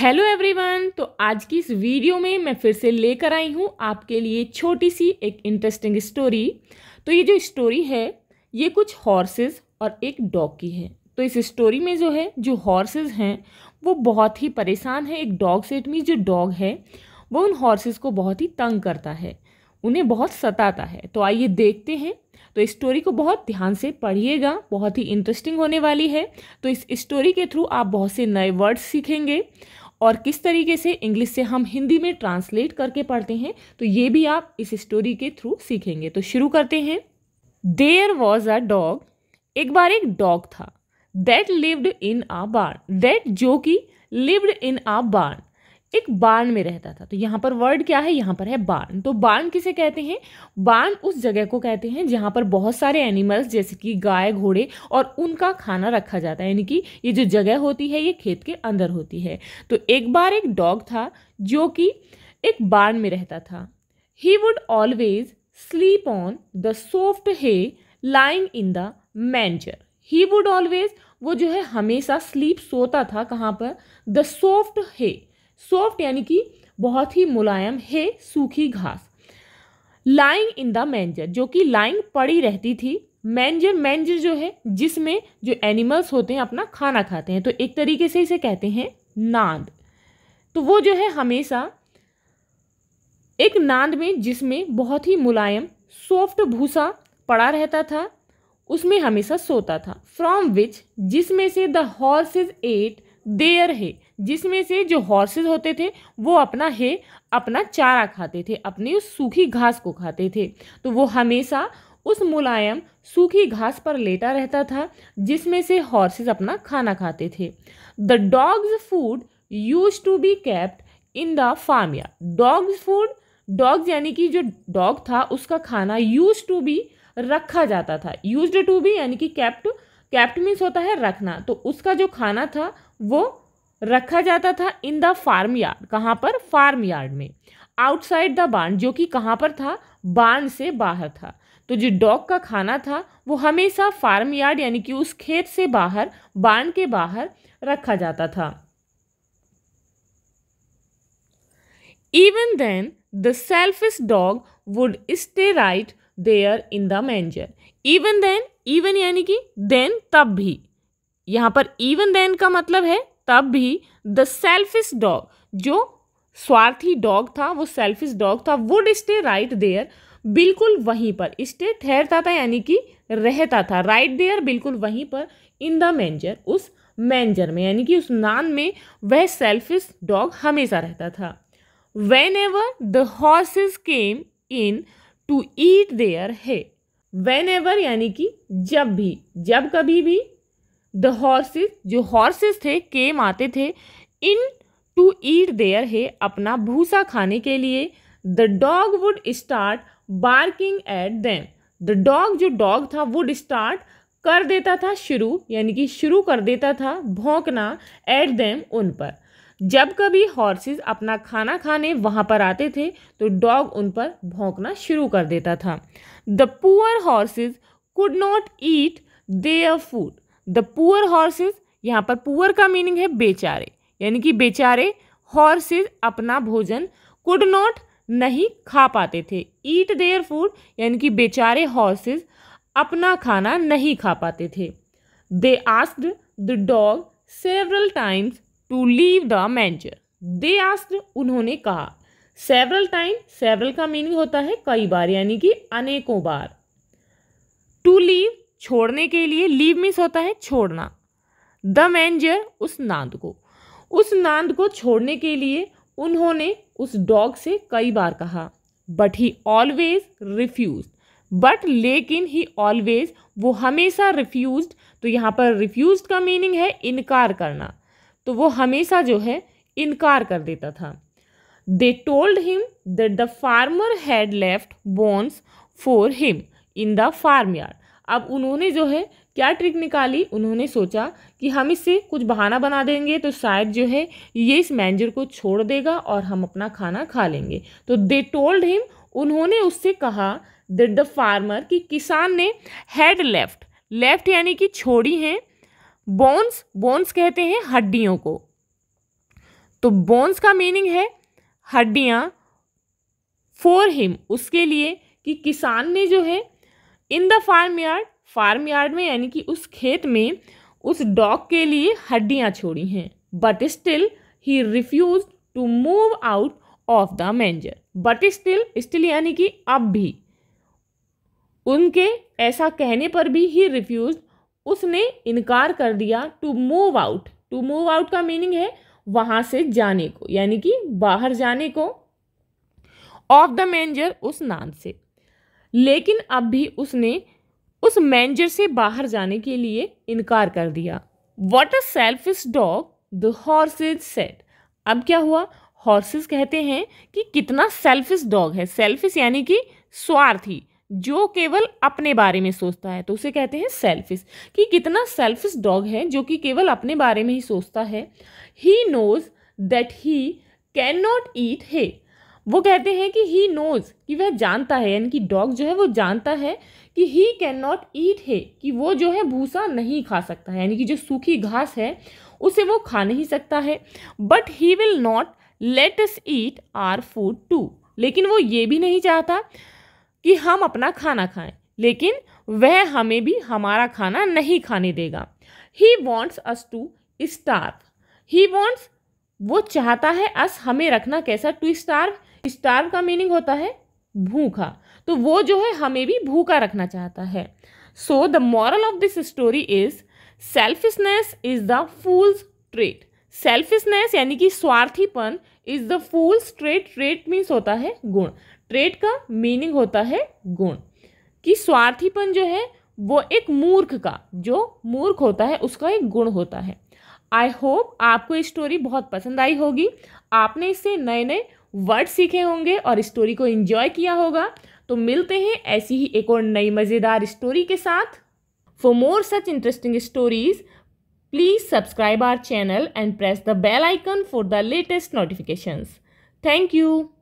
hello everyone तो आज की इस वीडियो में मैं फिर से लेकर आई हूँ आपके लिए छोटी सी एक इंटरेस्टिंग स्टोरी तो ये जो स्टोरी है ये कुछ हॉर्सेस और एक डॉग की है तो इस स्टोरी में जो है जो हॉर्सेस हैं वो बहुत ही परेशान है एक डॉग से इट मीन जो डॉग है वो उन हॉर्सेस को बहुत ही तंग करता है उन्हें बहुत सताता है तो आइए देखते हैं तो इस स्टोरी को बहुत ध्यान से पढ़िएगा बहुत ही इंटरेस्टिंग होने वाली है तो इस स्टोरी के थ्रू आप बहुत से नए वर्ड्स सीखेंगे और किस तरीके से इंग्लिश से हम हिंदी में ट्रांसलेट करके पढ़ते हैं तो ये भी आप इस स्टोरी के थ्रू सीखेंगे तो शुरू करते हैं देयर वॉज अ डॉग एक बार एक डॉग था दैट लिव्ड इन आ बार्न दैट जो कि लिव्ड इन आ बार्न एक बाण में रहता था तो यहाँ पर वर्ड क्या है यहाँ पर है बाण तो बाण किसे कहते हैं बाण उस जगह को कहते हैं जहाँ पर बहुत सारे एनिमल्स जैसे कि गाय घोड़े और उनका खाना रखा जाता है यानी कि ये जो जगह होती है ये खेत के अंदर होती है तो एक बार एक डॉग था जो कि एक बाण में रहता था he would always sleep on the soft hay lying in the manger he would always वो जो है हमेशा स्लीप सोता था कहाँ पर द सॉफ्ट हे सॉफ्ट यानी कि बहुत ही मुलायम है सूखी घास लाइंग इन द मैंजर जो कि लाइंग पड़ी रहती थी मैंजर मैंजर जो है जिसमें जो एनिमल्स होते हैं अपना खाना खाते हैं तो एक तरीके से इसे कहते हैं नांद तो वो जो है हमेशा एक नांद में जिसमें बहुत ही मुलायम सॉफ्ट भूसा पड़ा रहता था उसमें हमेशा सोता था फ्रॉम विच जिसमें से द हॉर्सेज एट देयर है जिसमें से जो हॉर्सेस होते थे वो अपना है अपना चारा खाते थे अपनी उस सूखी घास को खाते थे तो वो हमेशा उस मुलायम सूखी घास पर लेटा रहता था जिसमें से हॉर्सेस अपना खाना खाते थे the dogs food used to be kept in the farm या डॉग्स फूड डॉग्स यानी कि जो डॉग था उसका खाना यूज टू बी रखा जाता था यूज टू बी यानी कि कैप्ट कैप्ट मीन्स होता है रखना तो उसका जो खाना था वो रखा जाता था इन द फार्म यार्ड कहाँ पर फार्म यार्ड में आउटसाइड द बांड जो कि कहाँ पर था बांड से बाहर था तो जो डॉग का खाना था वो हमेशा फार्म यार्ड यानी कि उस खेत से बाहर बांड के बाहर रखा जाता था even then the selfish dog would stay right there in the manger even then even यानी कि देन तब भी यहाँ पर इवन देन का मतलब है तब भी द सेल्फिश डॉग जो स्वार्थी डॉग था वो सेल्फिश डॉग था वुड स्टे राइट देयर बिल्कुल वहीं पर स्टे ठहरता था यानी कि रहता था राइट देयर बिल्कुल वहीं पर इन द मैंजर उस मैंजर में यानी कि उस नान में वह सेल्फिश डॉग हमेशा रहता था whenever the horses came in to eat their है वेन एवर यानी कि जब भी जब कभी भी द हॉर्सेस जो हॉर्सेस थे केम आते थे इन टू ईट देयर है अपना भूसा खाने के लिए the dog would start barking at them the dog जो डॉग था वुड स्टार्ट कर देता था शुरू यानी कि शुरू कर देता था भौंकना एट देम उन पर जब कभी हॉर्सेस अपना खाना खाने वहाँ पर आते थे तो डॉग उन पर भौंकना शुरू कर देता था the poor horses could not eat their food the poor horses यहाँ पर पुअर का मीनिंग है बेचारे यानी कि बेचारे हॉर्सेज अपना भोजन कुड नॉट नहीं खा पाते थे ईट देयर फूड यानी कि बेचारे हॉर्सेज अपना खाना नहीं खा पाते थे they asked the dog several times to leave the manger they asked उन्होंने कहा सेवरल टाइम सेवरल का मीनिंग होता है कई बार यानी कि अनेकों बार टू लीव छोड़ने के लिए लीव मिस होता है छोड़ना द मैनेजर उस नांद को उस नांद को छोड़ने के लिए उन्होंने उस डॉग से कई बार कहा but he always refuse but लेकिन ही ऑलवेज वो हमेशा रिफ्यूज तो यहाँ पर रिफ्यूज का मीनिंग है इनकार करना तो वो हमेशा जो है इनकार कर देता था they told him that the farmer had left bones for him in the farm yard अब उन्होंने जो है क्या ट्रिक निकाली उन्होंने सोचा कि हम इससे कुछ बहाना बना देंगे तो शायद जो है ये इस मैनेजर को छोड़ देगा और हम अपना खाना खा लेंगे तो दे टोल्ड हिम उन्होंने उससे कहा दैट द फार्मर कि किसान ने हेड लेफ्ट लेफ्ट यानी कि छोड़ी हैं बोन्स बोन्स कहते हैं हड्डियों को तो बोन्स का मीनिंग है हड्डियाँ फॉर हिम उसके लिए कि किसान ने जो है in the farm yard farm yard में यानी कि उस खेत में उस डॉग के लिए हड्डियाँ छोड़ी हैं but still he refuse to move out of the manger but still still यानी कि अब भी उनके ऐसा कहने पर भी ही रिफ्यूज उसने इनकार कर दिया to move out to move out का मीनिंग है वहाँ से जाने को यानी कि बाहर जाने को ऑफ द मैंजर उस नाम से लेकिन अब भी उसने उस मैनेजर से बाहर जाने के लिए इनकार कर दिया what a selfish dog the horses said अब क्या हुआ हॉर्सेस कहते हैं कि कितना सेल्फिश डॉग है सेल्फिश यानी कि स्वार्थी जो केवल अपने बारे में सोचता है तो उसे कहते हैं सेल्फिश कि कितना सेल्फिश डॉग है जो कि केवल अपने बारे में ही सोचता है he knows that he cannot eat hay हे वो कहते हैं कि ही नोज़ कि वह जानता है यानी कि डॉग जो है वो जानता है कि ही कैन नॉट ईट है कि वो जो है भूसा नहीं खा सकता है यानी कि जो सूखी घास है उसे वो खा नहीं सकता है but he will not let us eat our food too लेकिन वो ये भी नहीं चाहता कि हम अपना खाना खाएं लेकिन वह हमें भी हमारा खाना नहीं खाने देगा he wants us to starve he wants वो चाहता है अस हमें रखना कैसा टू स्टार्व स्टार का मीनिंग होता है भूखा तो वो जो है हमें भी भूखा रखना चाहता है so the moral of this story is selfishness is the fools trait selfishness यानी कि स्वार्थीपन is the fools trait trait means होता है गुण ट्रेट का मीनिंग होता है गुण कि स्वार्थीपन जो है वो एक मूर्ख का जो मूर्ख होता है उसका एक गुण होता है आई होप आपको ये स्टोरी बहुत पसंद आई होगी आपने इससे नए नए वर्ड सीखे होंगे और स्टोरी को इन्जॉय किया होगा तो मिलते हैं ऐसी ही एक और नई मज़ेदार स्टोरी के साथ for more such interesting stories please subscribe our channel and press the bell icon for the latest notifications thank you